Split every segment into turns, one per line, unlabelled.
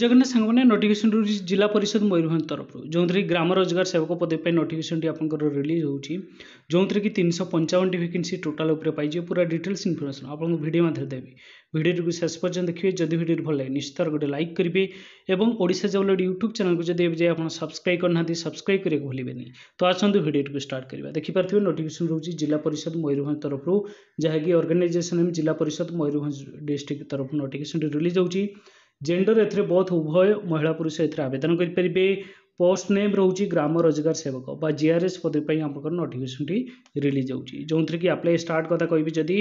ଜଗନ୍ନାଥ ସାଙ୍ଗମାନେ ନୋଟିଫିକେସନ୍ ରହୁଛି ଜିଲ୍ଲା ପରିଷଦ ମୟୂରଭଞ୍ଜ ତରଫରୁ ଯେଉଁଥିରେ କି ଗ୍ରାମ ରୋଜଗାର ସେବକ ପଦ ପାଇଁ ନୋଟିଫିକେସନ୍ଟି ଆପଣଙ୍କର ରିଲିଜ୍ ହେଉଛି ଯେଉଁଥିରେ କି ତିନିଶହ ପଞ୍ଚାବନଟି ଭ୍ୟାକେନ୍ସି ଟୋଟାଲ୍ ଉପରେ ପାଇଯିବ ପୁରା ଡିଟେଲ୍ସ ଇନଫର୍ମେସନ୍ ଆପଣଙ୍କୁ ଭିଡ଼ିଓ ମଧ୍ୟରେ ଦେବି ଭିଡ଼ିଓଟିକୁ ଶେଷ ପର୍ଯ୍ୟନ୍ତ ଦେଖିବେ ଯଦି ଭିଡ଼ିଓଟି ଭଲ ଲାଗେ ନିଶ୍ଚିତ ଗୋଟେ ଲାଇକ୍ କରିବେ ଏବଂ ଓଡ଼ିଶା ଜବଲୋଡ଼ ୟୁଟ୍ୟୁବ୍ ଚ୍ୟାନେଲ୍କୁ ଯଦି ଏବେ ଯାଇ ଆପଣ ସବସ୍କ୍ରାଇବ୍ କରିନାହାନ୍ତି ସବସ୍କ୍ରାଇବ୍ କରିବାକୁ ଭୁଲିବେନି ତ ଆସନ୍ତୁ ଭିଡ଼ିଓଟିକୁ ଷ୍ଟାର୍ଟ କରିବା ଦେଖିପାରୁଥିବେ ନୋଟିଫିକେସନ୍ ରହୁଛି ଜିଲ୍ଲା ପରିଷଦ ମୟୂରଭଞ୍ଜ ତରଫରୁ ଯାହାକି ଅର୍ଗାନାଇଜେସନ୍ ଜିଲ୍ଲା ପରିଷଦ ମୟୂରଭଞ୍ଜ ଡିଷ୍ଟ୍ରିକ୍ଟ ତରଫରୁ ନୋଟିଫିକେସନ୍ଟି ରିଲିଜ୍ ହେଉଛି ଜେଣ୍ଡର ଏଥିରେ ବହୁତ ଉଭୟ ମହିଳା ପୁରୁଷ ଏଥିରେ ଆବେଦନ କରିପାରିବେ ପୋଷ୍ଟ ନେମ୍ ରହୁଛି ଗ୍ରାମ ରୋଜଗାର ସେବକ ବା ଜିଆର୍ଏସ୍ ପଦବୀ ପାଇଁ ଆପଣଙ୍କର ନୋଟିଫିକେସନ୍ଟି ରିଲିଜ୍ ହେଉଛି ଯେଉଁଥିରେ କି ଆପ୍ଲାଏ ଷ୍ଟାର୍ଟ କଥା କହିବି ଯଦି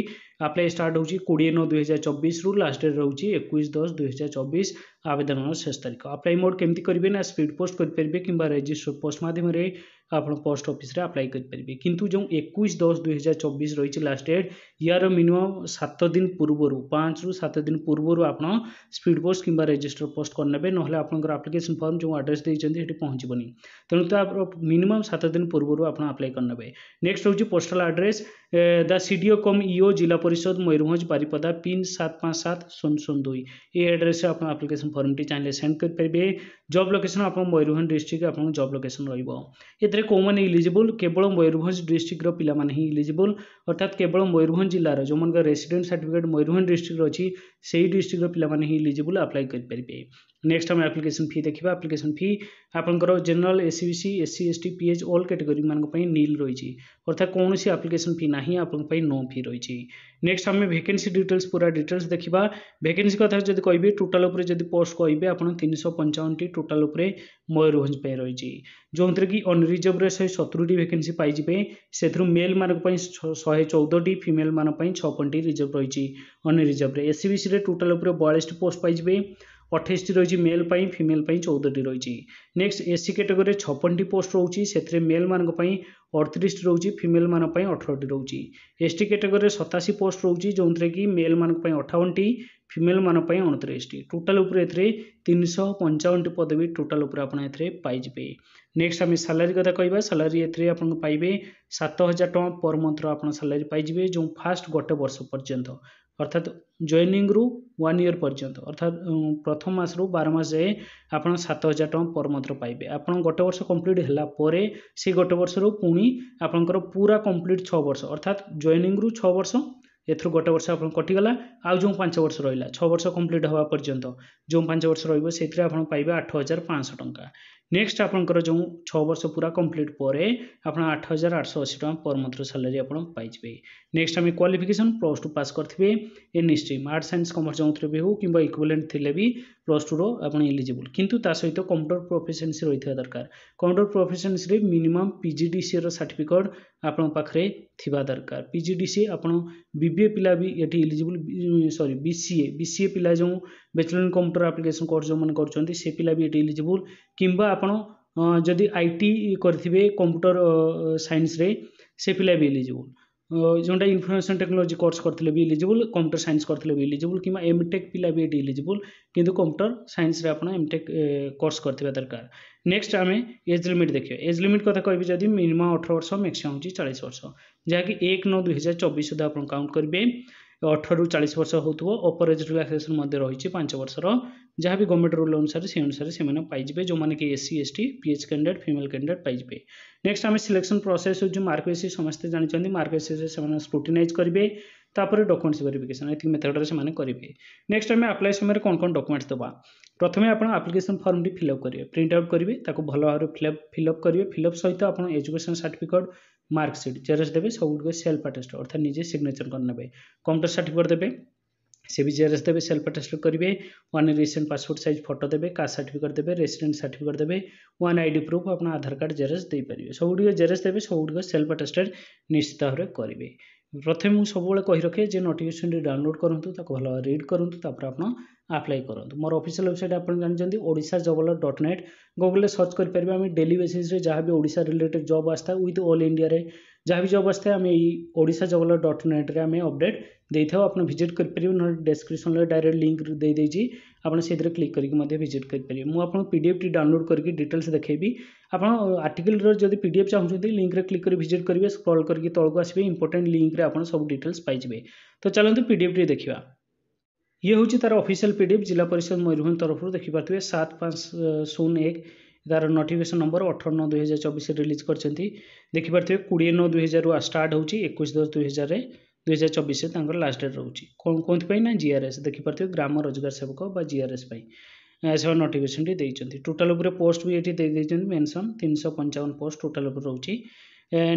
ଆପ୍ଲାଏ ଷ୍ଟାର୍ଟ ହେଉଛି କୋଡ଼ିଏ ନଅ ଦୁଇହଜାର ଚବିଶରୁ ଲାଷ୍ଟ ଡେଟ୍ ରହୁଛି ଏକୋଇଶ ଦଶ ଦୁଇହଜାର ଚବିଶ ଆବେଦନର ଶେଷ ତାରିଖ ଆପ୍ଲାଏ ମୋଡ଼ କେମିତି କରିବେ ନା ସ୍ପିଡ଼ ପୋଷ୍ଟ କରିପାରିବେ କିମ୍ବା ରେଜିଷ୍ଟର ପୋଷ୍ଟ ମାଧ୍ୟମରେ ଆପଣ ପୋଷ୍ଟ ଅଫିସ୍ରେ ଆପ୍ଲାଏ କରିପାରିବେ କିନ୍ତୁ ଯେଉଁ ଏକୋଇଶ ଦଶ ଦୁଇହଜାର ଚବିଶ ରହିଛି ଲାଷ୍ଟ ଡେଟ୍ ୟାର ମିନିମମ୍ ସାତ ଦିନ ପୂର୍ବରୁ ପାଞ୍ଚରୁ ସାତ ଦିନ ପୂର୍ବରୁ ଆପଣ ସ୍ପିଡ଼୍ ପୋଷ୍ଟ କିମ୍ବା ରେଜିଷ୍ଟର ପୋଷ୍ଟ କରିନେବେ ନହେଲେ ଆପଣଙ୍କର ଆପ୍ଲିକେସନ୍ ଫର୍ମ ଯେଉଁ ଆଡ୍ରେସ୍ ଦେଇଛନ୍ତି ସେଠି ପହଞ୍ଚିବନି ତେଣୁ ତା ମିନିମମ୍ ସାତ ଦିନ ପୂର୍ବରୁ ଆପଣ ଆପ୍ଲାଏ କରିନେବେ ନେକ୍ସଟ ହେଉଛି postal address the C D O cum EO Zilla Parishad Mayurbhanj Baripada pin ସାତ ପାଞ୍ଚ ସାତ ଶୂନ ଶୂନ ଦୁଇ ଏ ଆଡ୍ରେସ୍ରେ ଆପଣ ଆପ୍ଲିକେସନ୍ ଫର୍ମଟି ଚାହିଁଲେ ସେଣ୍ଡ କରିପାରିବେ ଜବ୍ ଲୋକେସନ୍ ଆପଣ ମୟୂରଭଞ୍ଜ ଡିଷ୍ଟ୍ରିକ୍ଟ ଆପଣଙ୍କ ଜବ୍ ଲୋକେସନ୍ ରହିବ ଏଥିରେ ଏଥିରେ କେଉଁମାନେ ଇଲିଜିବୁଲ୍ କେବଳ ମୟୂରଭଞ୍ଜ ଡିଷ୍ଟ୍ରିକ୍ଟର ପିଲାମାନେ ହିଁ ଇଲିଜିବୁଲ୍ ଅର୍ଥାତ୍ କେବଳ ମୟୂରଭଞ୍ଜ ଜିଲ୍ଲାର ଯେଉଁମାନଙ୍କର ରେସିଡ଼େଣ୍ଟ ସାର୍ଟିଫିକେଟ୍ ମୟୂରଭଞ୍ଜ ଡିଷ୍ଟ୍ରିକ୍ଟର ଅଛି ସେହି ଡିଷ୍ଟ୍ରିକ୍ଟର ପିଲାମାନେ ହିଁ ଇଲିଜିବୁଲ୍ ଆପ୍ଲାଏ କରିପାରିବେ ନେକ୍ସଟ ଆମେ ଆପ୍ଲିକେସନ୍ ଫି ଦେଖିବା ଆପ୍ଲିକେସନ୍ ଫି ଆପଣଙ୍କର general S C B C S C S T P H all କାଟେଗୋରୀମାନଙ୍କ ପାଇଁ ନିଲ୍ ରହିଛି ଅର୍ଥାତ୍ କୌଣସି ଆପ୍ଲିକେସନ୍ ଫି ନାହିଁ ଆପଣଙ୍କ ପାଇଁ ନୋ ଫି ରହିଛି ନେକ୍ସଟ ଆମେ ଭେକେନ୍ସି ଡିଟେଲ୍ସ ପୁରା ଡିଟେଲ୍ସ ଦେଖିବା ଭେକେନ୍ସି କଥା ଯଦି କହିବେ ଟୋଟାଲ ଉପରେ ଯଦି ପୋଷ୍ଟ କହିବେ ଆପଣ ତିନିଶହ ପଞ୍ଚାବନଟି ଟୋଟାଲ ଉପରେ ମୟୂରଭଞ୍ଜ ପାଇଁ ରହିଛି ଯେଉଁଥିରେ କି ଅନରିଜର୍ଭରେ ଶହେ ସତୁରିଟି ଭେକେନ୍ସି ପାଇଯିବେ ସେଥିରୁ ମେଲ୍ମାନଙ୍କ ପାଇଁ ଶହେ ଚଉଦଟି ଫିମେଲ୍ମାନଙ୍କ ପାଇଁ ଛପନଟି ରିଜର୍ଭ ରହିଛି ଅନରିଜର୍ଭରେ ଏସ୍ ସି ବି ସିରେ ଟୋଟାଲ ଉପରେ ବୟାଳିଶଟି ପୋଷ୍ଟ ପାଇଯିବେ ଅଠେଇଶଟି ରହିଛି ମେଲ୍ ପାଇଁ ଫିମେଲ୍ ପାଇଁ ଚଉଦଟି ରହିଛି ନେକ୍ସଟ ଏସ୍ସି କ୍ୟାଟେଗୋରୀରେ ଛପନଟି ପୋଷ୍ଟ ରହୁଛି ସେଥିରେ ମେଲ୍ମାନଙ୍କ ପାଇଁ ଅଠତିରିଶଟି ରହୁଛି ଫିମେଲ୍ମାନଙ୍କ ପାଇଁ ଅଠରଟି ରହୁଛି ଏସ୍ଟି କ୍ୟାଟେଗୋରୀରେ ସତାଅଶୀ ପୋଷ୍ଟ ରହୁଛି ଯେଉଁଥିରେ କି ମେଲ୍ମାନଙ୍କ ପାଇଁ ଅଠାବନଟି ଫିମେଲ୍ମାନଙ୍କ ପାଇଁ ଅଣତିରିଶଟି ଟୋଟାଲ୍ ଉପରେ ଏଥିରେ ତିନିଶହ ପଞ୍ଚାବନଟି ପଦବୀ ଟୋଟାଲ୍ ଉପରେ ଆପଣ ଏଥିରେ ପାଇଯିବେ ନେକ୍ସଟ ଆମେ ସାଲାରୀ କଥା କହିବା ସାଲାରୀ ଏଥିରେ ଆପଣଙ୍କୁ ପାଇବେ ସାତ ହଜାର ଟଙ୍କା ପର ମନ୍ଥର ଆପଣ ସାଲାରୀ ପାଇଯିବେ ଯେଉଁ ଫାଷ୍ଟ ଗୋଟେ ବର୍ଷ ପର୍ଯ୍ୟନ୍ତ অর্থাৎ জয়েনিংরু ওয়ান ইয়র পর্যন্ত অর্থাৎ প্রথম মাসরু বার মাস যায় ଆପଣ ସାତ ହଜାର ଟଙ୍କା ପର ମନ୍ଥର ପାଇବେ ଆପଣ ଗୋଟେ ବର୍ଷ କମ୍ପ୍ଲିଟ୍ ହେଲା ପରେ ସେ ଗୋଟେ ବର୍ଷରୁ ପୁଣି ଆପଣଙ୍କର ପୁରା କମ୍ପ୍ଲିଟ୍ ଛଅ ବର୍ଷ ଅର୍ଥାତ୍ ଜଏନିଂରୁ ଛଅ ବର୍ଷ ଏଥିରୁ ଗୋଟେ ବର୍ଷ ଆପଣ କଟିଗଲା ଆଉ ଯେଉଁ ପାଞ୍ଚ ବର୍ଷ ରହିଲା ଛଅ ବର୍ଷ କମ୍ପ୍ଲିଟ୍ ହେବା ପର୍ଯ୍ୟନ୍ତ ଯେଉଁ ପାଞ୍ଚ ବର୍ଷ ରହିବ ସେଥିରେ ଆପଣ ପାଇବେ ଆଠ ହଜାର ପାଞ୍ଚଶହ ଟଙ୍କା ନେକ୍ସଟ ଆପଣଙ୍କର ଯେଉଁ ଛଅ ବର୍ଷ ପୁରା କମ୍ପ୍ଲିଟ୍ ପରେ ଆପଣ ଆଠ ହଜାର ଆଠଶହ ଅଶୀ ଟଙ୍କା ପର ମନ୍ଥର ସାଲାରୀ ଆପଣ ପାଇଯିବେ ନେକ୍ସଟ ଆମେ କ୍ୱାଲିଫିକେସନ୍ ପ୍ଲସ୍ ଟୁ ପାସ୍ କରିଥିବେ any stream arts science commerce ଯେଉଁଥିରେ ବି ହେଉ କିମ୍ବା ଇକ୍ୱିଲେଣ୍ଟ ଥିଲେ ବି ପ୍ଲସ୍ ଟୁର ଆପଣ ଏଲିଜିବୁଲ୍ କିନ୍ତୁ ତା ସହିତ କମ୍ପ୍ୟୁଟର ପ୍ରଫେସନ୍ସି ରହିଥିବା ଦରକାର କମ୍ପ୍ୟୁଟର ପ୍ରଫେସନ୍ସିରେ ମିନିମମ୍ ପି ଜି ଡି ସିଏର ସାର୍ଟିଫିକେଟ୍ ଆପଣଙ୍କ ପାଖରେ ଥିବା ଦରକାର ପି ଜି ଡି ସିଏ ଆପଣ ବି ବି ଏ ପିଲା ବି ଏଠି eligible sorry B C A B C A ପିଲା ଯେଉଁ bachelor in computer application course ଯେଉଁମାନେ କରୁଛନ୍ତି ସେ ପିଲା ବି ଏଇଠି ଏଲିଜିବୁଲ୍ କିମ୍ବା ଆପଣ ଯଦି ଆଇ ଟି କରିଥିବେ କମ୍ପ୍ୟୁଟର୍ ସାଇନ୍ସରେ ସେ ପିଲା ବି ଏଲିଜିବୁଲ୍ ଯେଉଁଟା ଇନଫର୍ମେସନ୍ ଟେକ୍ନୋଲୋଜି କୋର୍ସ କରିଥିଲେ ବି ଏଲିଜିବୁଲ୍ କମ୍ପ୍ୟୁଟର୍ ସାଇନ୍ସ କରିଥିଲେ ବି ଏଲିଜିବୁଲ୍ କିମ୍ବା ଏମ୍ ଟେକ୍ ପିଲା ବି ଏଇଠି ଏଲିଜିବୁଲ୍ କିନ୍ତୁ କମ୍ପ୍ୟୁଟର୍ ସାଇନ୍ସରେ ଆପଣ ଏମ୍ ଟେକ୍ କୋର୍ସ କରିଥିବା ଦରକାର ନେକ୍ସଟ୍ ଆମେ ଏଜ୍ ଲିମିଟ୍ ଦେଖିବା ଏଜ୍ ଲିମିଟ୍ କଥା କହିବି ଯଦି ମିନିମମ୍ ଅଠର ବର୍ଷ ମ୍ୟାକ୍ସିମମ୍ ହେଉଛି ଚାଳିଶ ବର୍ଷ ଯାହାକି ଏକ ନଅ ଦୁଇହଜାର ଚବିଶ ସୁଦ୍ଧା ଆପଣ କାଉଣ୍ଟ କରିବେ ଅଠରରୁ ଚାଳିଶ ବର୍ଷ ହେଉଥିବ ଅପର ଏଜ୍ ରିଲାକ୍ସେସନ୍ ମଧ୍ୟ ରହିଛି ପାଞ୍ଚ ବର୍ଷର ଯାହା ବି ଗଭର୍ଣ୍ଣମେଣ୍ଟ ରୁଲ୍ ଅନୁସାରେ ସେହି ଅନୁସାରେ ସେମାନେ ପାଇଯିବେ ଯେଉଁମାନେ କି SC ST P H candidate female candidate ପାଇଯିବେ ନେକ୍ସଟ୍ ଆମେ ସିଲେକ୍ସନ୍ ପ୍ରୋସେସ୍ ହେଉଛି ମାର୍କ ଏସ୍ସି ସମସ୍ତେ ଜାଣିଛନ୍ତି ମାର୍କ ଏସ୍ସିରେ ସେମାନେ ସ୍କ୍ରୁଟିନାଇଜ୍ କରିବେ ତାପରେ ଡକୁମେଣ୍ଟସ୍ ଭେରିଫିକେସନ୍ ଏତିକି ମେଥଡ଼ରେ ସେମାନେ କରିବେ ନେକ୍ସଟ୍ ଆମେ ଆପ୍ଲାଏ ସମୟରେ କ'ଣ କ'ଣ ଡକୁମେଣ୍ଟସ୍ ଦେବା ପ୍ରଥମେ ଆପଣ ଆପ୍ଲିକେସନ୍ ଫର୍ମଟି ଫିଲ୍ଅପ୍ କରିବେ ପ୍ରିଣ୍ଟ ଆଉଟ୍ କରିବେ ତାକୁ ଭଲ ଭାବରେ ଫିଲ୍ଅପ୍ ଫିଲ୍ଅପ୍ କରିବେ ଫିଲ୍ଅପ୍ ସହିତ ଆପଣ ଏଜୁକେସନ୍ ସାର୍ଟିଫିକେଟ୍ মার্কশিট জেরক্স দেবে সবুগুলো সেলফ আটেস্ট অর্থাৎ নিজে সিগনেচর করে নেবে কম্পিউটার সার্টিফিকেট দেবে সে বি জেরক্স দেবে সেলফ আটেস্ট করবে one recent passport size photo দেবে কাস্ট সার্টিফিকেট দেবে রেসিডেন্ট সার্টিফিকেট দেবে ওয়ান আইডি প্রুফ আপনার আধার কার্ড জেরক্স দিয়ে পারিবে সবুগুলো জেরক্স দেবে সবুগুলো সেলফ আটেস্টেড নিশ্চিত ভাবে করবে ପ୍ରଥମେ ମୁଁ ସବୁବେଳେ କହି ରଖେ ଯେ ନୋଟିଫିକେସନ୍ଟି ଡାଉନଲୋଡ଼୍ କରନ୍ତୁ ତାକୁ ଭଲ ଭାବରେ ରିଡ଼୍ କରନ୍ତୁ ତାପରେ ଆପଣ ଆପ୍ଲାଏ କରନ୍ତୁ ମୋର ଅଫିସିଆଲ୍ ୱେବସାଇଟ୍ ଆପଣ ଜାଣିଛନ୍ତି Odisha job alert dot net ଗୁଗୁଲ୍ରେ ସର୍ଚ୍ଚ କରିପାରିବେ ଆମେ ଡେଲି ବେସିସ୍ରେ ଯାହା ବି ଓଡ଼ିଶା ରିଲେଟେଡ଼୍ ଜବ୍ ଆସିଥାଏ ୱିଥ୍ ଅଲ୍ ଇଣ୍ଡିଆରେ जहाँ भी जो अवस्था है ओडा जबल डट नेट आम अपडेट दे था आप भिजिट कर डेस्क्रिप्सन डायरेक्ट लिंक देखिए आपड़े क्लिक करजिट करेंगे मुझे पीडफ्ट डाउनलोड करके डिटेल्स देखेबी आप आर्टिकल जब पीडफ चाहते लिंक में क्लिक करजिट करेंगे स्क्रल करके तौक आसपे इंपोर्टाट लिंक में आज सब डिटेल्स पाइबे तो चलते पीडफ्ट देखा ये हूँ तार अफिसील पीडफ जिला परिषद मयूरभ तरफ देखिपे सात पाँच शून्य एक ଏହାର ନୋଟିଫିକେସନ୍ ନମ୍ବର ଅଠର ନଅ ଦୁଇହଜାର ଚବିଶରେ ରିଲିଜ୍ କରିଛନ୍ତି ଦେଖିପାରୁଥିବେ କୋଡ଼ିଏ ନଅ ଦୁଇହଜାରରୁ ଷ୍ଟାର୍ଟ ହେଉଛି ଏକୋଇଶ ଦଶ ଦୁଇ ଦୁଇହଜାର ଚବିଶରେ ତାଙ୍କର ଲାଷ୍ଟ ଡେଟ୍ ରହୁଛି କ'ଣ କେଉଁଥିପାଇଁ ନା ଜି ଆର୍ ଏସ୍ ଦେଖିପାରୁଥିବେ ଗ୍ରାମ ରୋଜଗାର ସେବକ ବା ଜିଆରଏସ୍ ଆର୍ ଏସ୍ ପାଇଁ ସେମାନେ ନୋଟିଫିକେସନ୍ଟି ଦେଇଛନ୍ତି ଟୋଟାଲ୍ ଉପରେ ପୋଷ୍ଟ ବି ଏଠି ଦେଇ ଦେଇଛନ୍ତି ମେନ୍ସନ୍ ତିନିଶହ ପଞ୍ଚାବନ ପୋଷ୍ଟ ଟୋଟାଲ୍ ଉପରେ ରହୁଛି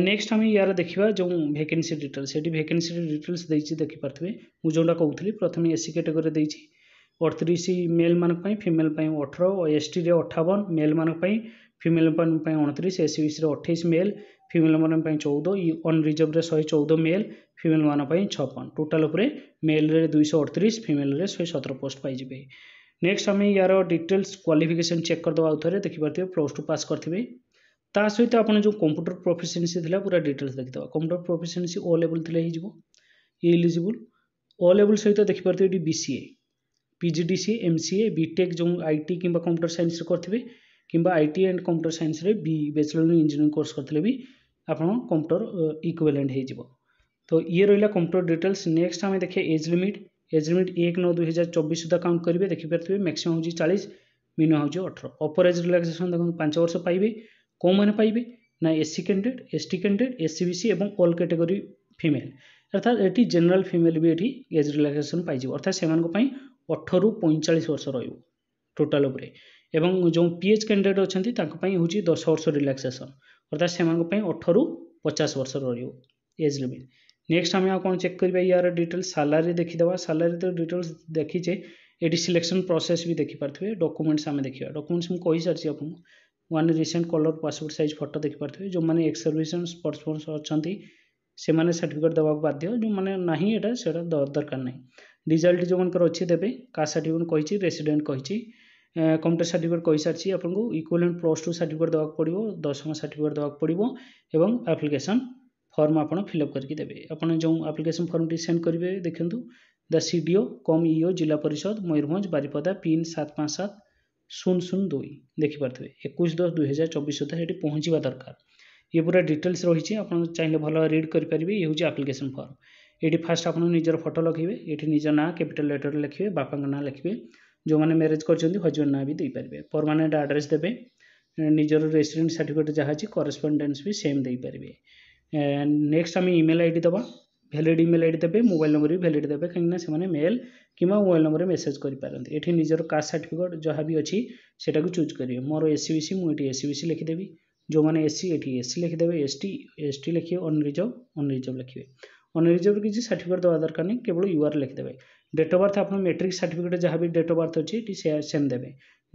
ନେକ୍ସଟ୍ ଆମେ ୟାର ଦେଖିବା ଯେଉଁ ଭେକେନ୍ସି ଡିଟେଲ୍ସ ସେଠି ଭେକେନ୍ସି ଡିଟେଲ୍ସ ଦେଇଛି ଦେଖିପାରୁଥିବେ ମୁଁ ଯେଉଁଟା କହୁଥିଲି ପ୍ରଥମେ ଏସି ସି କାଟେଗୋରୀରେ ଦେଇଛି अड़तीस मेल मानी फिमेल अठर एस टी अठावन मेल मानी फिमेल अणतीस एस सी सी अठाई मेल फिमेल मानी चौदह अनरिजर्व शहे चौदह मेल फिमेल मानी छपन टोटाल उपरे मेल रे दुईश अड़तीस फिमेल शहे सतर पोस्ट पाइ नेक्स्ट आम यार डिटेल्स क्वाफिकेसन चेक करदे आउ थे देखिपारे प्लस टू पास करते ता सहित आप जो कंप्यूटर प्रोफेसीयसी थी पूरा डिटेल्स देखिद कंप्यूटर प्रोफेसीयसी ओ लेवल थी इलीजिबल ओ लेवल सहित देखिपारे B C P G D C M C A B tech ଯେଉଁ ଆଇ ଟି କିମ୍ବା କମ୍ପ୍ୟୁଟର ସାଇନ୍ସରେ କରିଥିବେ କିମ୍ବା ଆଇ ଟି ଆଣ୍ଡ କମ୍ପ୍ୟୁଟର ସାଇନ୍ସରେ ବି ବ୍ୟାଚଲର୍ ଇଞ୍ଜିନିୟରିଂ କୋର୍ସ କରିଥିଲେ ବି ଆପଣ କମ୍ପ୍ୟୁଟର ଇକ୍ୱିଭାଲେଣ୍ଟ ହେଇଯିବ ତ ଇଏ ରହିଲା କମ୍ପ୍ୟୁଟର ଡିଟେଲ୍ସ ନେକ୍ସଟ୍ ଆମେ ଦେଖିବା ଏଜ୍ ଲିମିଟ୍ ଏଜ୍ ଲିମିଟ୍ ଏକ ନଅ ଦୁଇ ହଜାର ଚବିଶ ସୁଦ୍ଧା କାଉଣ୍ଟ କରିବେ ଦେଖିପାରୁଥିବେ ମ୍ୟାକ୍ସିମମ୍ ହେଉଛି ଚାଳିଶ ମିନିମମ୍ ହେଉଛି ଅଠର ଅପର ଏଜ୍ ରିଲାକ୍ସେସନ୍ ଦେଖନ୍ତୁ ପାଞ୍ଚ ବର୍ଷ ପାଇବେ କେଉଁମାନେ ପାଇବେ ନା S C candidate S T candidate S C B C ଏବଂ ଅଲ୍ କାଟେଗୋରୀ ଫିମେଲ୍ ଅର୍ଥାତ୍ ଏଠି ଜେନେରାଲ୍ ଫିମେଲ୍ ବି ଏଠି ଏଜ୍ ରିଲାକ୍ସେସନ୍ ପାଇଯିବ ଅର୍ଥାତ୍ ସେମାନଙ୍କ ପାଇଁ ଅଠରରୁ ପଇଁଚାଳିଶ ବର୍ଷ ରହିବ ଟୋଟାଲ୍ ଉପରେ ଏବଂ ଯେଉଁ ପି ଏଚ୍ କ୍ୟାଣ୍ଡିଡ଼େଟ୍ ଅଛନ୍ତି ତାଙ୍କ ପାଇଁ ହେଉଛି ଦଶ ବର୍ଷ ରିଲାକ୍ସେସନ୍ ଅର୍ଥାତ୍ ସେମାନଙ୍କ ପାଇଁ ଅଠରରୁ ପଚାଶ ବର୍ଷ ରହିବ ଏଜ୍ ଲିମିଟ୍ ନେକ୍ସଟ୍ ଆମେ ଆଉ କ'ଣ ଚେକ୍ କରିବା ୟାର ଡିଟେଲ୍ସ ସାଲାରୀ ଦେଖିଦେବା ସାଲାରୀ ତ ଡିଟେଲ୍ସ ଦେଖିଛେ ଏଠି ସିଲେକ୍ସନ୍ ପ୍ରୋସେସ୍ ବି ଦେଖିପାରୁଥିବେ ଡକୁମେଣ୍ଟସ୍ ଆମେ ଦେଖିବା ଡକୁମେଣ୍ଟସ୍ ମୁଁ କହିସାରିଛି ଆପଣଙ୍କୁ one recent colour passport size photo ଦେଖିପାରୁଥିବେ ଯେଉଁମାନେ ଏକ୍ସ ସର୍ଭିସମ୍ୟାନ୍ ସ୍ପୋର୍ଟସ୍ ପର୍ସନ୍ ଅଛନ୍ତି ସେମାନେ ସାର୍ଟିଫିକେଟ୍ ଦେବାକୁ ବାଧ୍ୟ ଯେଉଁମାନେ ନାହିଁ ଏଇଟା ସେଇଟା ଦରକାର ନାହିଁ ରିଜଲ୍ଟ ଯେଉଁମାନଙ୍କର ଅଛି ଦେବେ କାଷ୍ଟ ସାର୍ଟିଫିକେଟ୍ କହିଛି ରେସିଡ଼େଣ୍ଟ କହିଛି କମ୍ପ୍ୟୁଟର ସାର୍ଟିଫିକେଟ୍ କହିସାରିଛି ଆପଣଙ୍କୁ ଇକ୍ୱିଭ୍ୟାଲେଣ୍ଟ ପ୍ଲସ୍ ଟୁ ସାର୍ଟିଫିକେଟ୍ ଦେବାକୁ ପଡ଼ିବ ଦଶମ ସାର୍ଟିଫିକେଟ୍ ଦେବାକୁ ପଡ଼ିବ ଏବଂ ଆପ୍ଲିକେସନ୍ ଫର୍ମ ଆପଣ ଫିଲ୍ଅପ୍ କରିକି ଦେବେ ଆପଣ ଯେଉଁ ଆପ୍ଲିକେସନ୍ ଫର୍ମଟି ସେଣ୍ଡ କରିବେ ଦେଖନ୍ତୁ ଦ ସି ଡି ଓ କମ୍ ଇ ଓ ଜିଲ୍ଲା ପରିଷଦ ମୟୂରଭଞ୍ଜ ବାରିପଦା ପିନ୍ ସାତ ପାଞ୍ଚ ସାତ ଶୂନ ଶୂନ ଦୁଇ ଦେଖିପାରୁଥିବେ ଏକୋଇଶ ଦଶ ଦୁଇହଜାର ଚବିଶ ସୁଦ୍ଧା ଏଠି ପହଞ୍ଚିବା ଦରକାର ଇଏ ପୁରା ଡିଟେଲ୍ସ ରହିଛି ଆପଣ ଚାହିଁଲେ ଭଲ ଭାବେ ରିଡ଼୍ କରିପାରିବେ ଇଏ ହେଉଛି ଆପ୍ଲିକେସନ୍ ଫର୍ମ ଏଇଠି ଫାଷ୍ଟ ଆପଣ ନିଜର ଫଟୋ ଲଗାଇବେ ଏଇଠି ନିଜ ନାଁ କ୍ୟାପିଟାଲ୍ ଲେଟର୍ରେ ଲେଖିବେ ବାପାଙ୍କ ନାଁ ଲେଖିବେ ଯେଉଁମାନେ ମ୍ୟାରେଜ୍ କରିଛନ୍ତି ହଜବେଣ୍ଡ ନାଁ ବି ଦେଇପାରିବେ ପରମାନେଣ୍ଟ ଆଡ୍ରେସ୍ ଦେବେ ନିଜର ରେସିଡେଣ୍ଟ ସାର୍ଟିଫିକେଟ୍ ଯାହା ଅଛି କରସ୍ପଣ୍ଡେନ୍ସ ବି ସେମ୍ ଦେଇପାରିବେ ନେକ୍ସଟ ଆମେ ଇମେଲ୍ ଆଇ ଡ଼ି ଦେବା ଭ୍ୟାଲିଡ଼ ଇମେଲ୍ ଆଇ ଡ଼ି ଦେବେ ମୋବାଇଲ୍ ନମ୍ବର ବି ଭ୍ୟାଲିଡ଼ ଦେବେ କାହିଁକିନା ସେମାନେ ମେଲ୍ କିମ୍ବା ମୋବାଇଲ୍ ନମ୍ବରରେ ମେସେଜ୍ କରିପାରନ୍ତି ଏଠି ନିଜର କାଷ୍ଟ ସାର୍ଟିଫିକେଟ୍ ଯାହା ବି ଅଛି ସେଟାକୁ ଚୁଜ୍ କରିବେ ମୋର ଏସ୍ ସି ବି ସି ମୁଁ ଏଠି ଏସ୍ ସି ବି ସି ଲେଖିଦେବି ଯେଉଁମାନେ ଏସ୍ ସି ଏଠି ଏସ୍ ସି ଲେଖିଦେବେ ଏସ୍ ଟି ଏସ୍ ଟି ଲେଖିବେ ଅନରିଜର୍ଭ ଅନରିଜର୍ଭ ଲେଖିବେ ଅନରିଜର୍ଭ କିଛି ସାର୍ଟିଫିକେଟ୍ ଦେବା ଦରକାର ନାହିଁ କେବଳ ୟୁ ଆର୍ ଲେଖିଦେବେ ଡେଟ୍ ଅଫ୍ ବାର୍ଥ ଆପଣ ମେଟ୍ରିକ୍ ସାର୍ଟିଫିକେଟ୍ ଯାହା ବି ଡେଟ୍ ଅଫ୍ ବାର୍ଥ ଅଛି ଏଠି ସେମ୍ ଦେବେ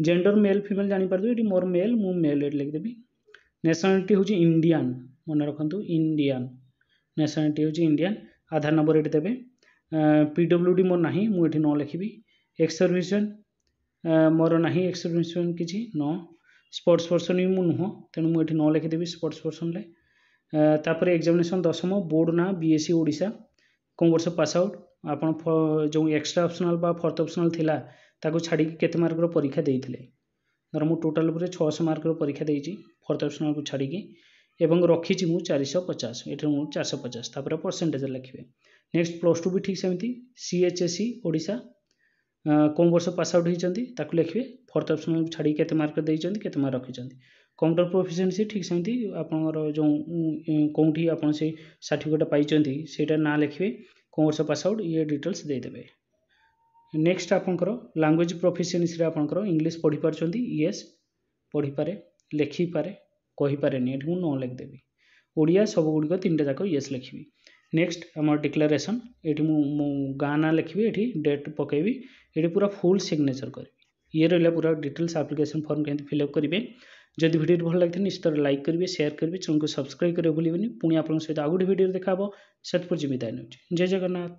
ଜେଣ୍ଡର୍ ମେଲ୍ ଫିମେଲ୍ ଜାଣିପାରିବେ ଏଠି ମୋର ମେଲ୍ ମୁଁ ମେଲ୍ ଏଠି ଲେଖିଦେବି ନ୍ୟାସନାଲିଟି ହେଉଛି ଇଣ୍ଡିଆନ୍ ମନେ ରଖନ୍ତୁ ଇଣ୍ଡିଆନ୍ ନ୍ୟାସନାଲିଟି ହେଉଛି ଇଣ୍ଡିଆନ୍ ଆଧାର ନମ୍ବର ଏଠି ଦେବେ ପି ଡବ୍ଲ୍ୟୁ ଡ଼ି ମୋର ନାହିଁ ମୁଁ ଏଠି ନ ଲେଖିବି ଏକ୍ସ ସର୍ଭିସମ୍ୟାନ୍ ମୋର ନାହିଁ ଏକ୍ସ ସର୍ଭିସମ୍ୟାନ୍ କିଛି ନ ସ୍ପୋର୍ଟସ୍ ପର୍ସନ୍ ବି ମୁଁ ନୁହଁ ତେଣୁ ମୁଁ ଏଠି ନ ଲେଖିଦେବି ସ୍ପୋର୍ଟସ୍ ପର୍ସନ୍ରେ ᱟ ᱛᱟᱯᱚᱨᱮ ᱮᱠᱡᱟᱢᱤᱱᱮᱥᱚᱱ ᱫᱥᱚᱢᱚ ബോർഡ് ᱱᱟ ᱵᱤᱮᱥᱤ ᱚᱰᱤᱥᱟ ᱠᱚᱢ ᱵᱚᱨᱥᱚ ᱯᱟᱥᱟᱣᱩᱴ ᱟᱯᱱᱚ ᱡᱚ ᱮᱠᱥᱴᱨᱟ ᱚᱯᱥᱚᱱᱟᱞ ᱵᱟ ᱯᱷᱚᱨᱛ ᱚᱯᱥᱚᱱᱟᱞ ᱛᱷᱤᱞᱟ ᱛᱟᱠᱚ ᱪᱷᱟᱰᱤ ᱠᱤ ᱠᱮᱛᱮ ᱢᱟᱨᱠᱨᱚ ᱯᱚᱨᱤᱠᱷᱟ ᱫᱮᱭ ᱛᱤᱞᱮ ᱱᱚᱨ ᱢᱩ ᱴᱚᱴᱟᱞ ᱩᱯᱨᱮ 600 ᱢᱟᱨᱠᱨᱚ ᱯᱚᱨᱤᱠᱷᱟ ᱫᱮᱭ ᱡᱤ ᱯᱷᱚᱨᱛ ᱚᱯᱥᱚᱱᱟᱞ ᱠᱚ ᱪᱷᱟᱰᱤ ᱠᱤ ᱮᱵᱚᱝ ᱨᱚᱠᱷᱤ ᱡᱤ ᱢᱩ 450 ᱮᱴᱮᱨᱮ ᱢᱩ कंप्यूटर प्रोफिशनसी ठीक से आपर जो कौटी आप सार्टिफिकेट पाई से ना लिखे कौन वर्ष पास आउट ये डिटेल्स देदेवे नेक्स्ट आप लांगुएज प्रोफेसनसी आपंकर इंग्लीश पढ़ी पार्टी इस पढ़ी पारे लिखी पारे कही मुझे न लिखिदेवी ओडिया सब गुड़िक तीन टाक ये लिखी नेक्स्ट आम डिक्लेसन ये गाँ ना लिखी ये डेट पकेबी ये पूरा फुल सिग्नेचर करी ये रहा पूरा डिटेल्स आप्लिकेसन फर्म कहीं फिलअप करेंगे जदि भिडियो भल लगे निश्चित लाइक करेंगे सेयार करेंगे चैनल को सब्सक्राइब करेंगे भूलि पुणी आप सहित आगे भिडियो देखा से जय जगन्नाथ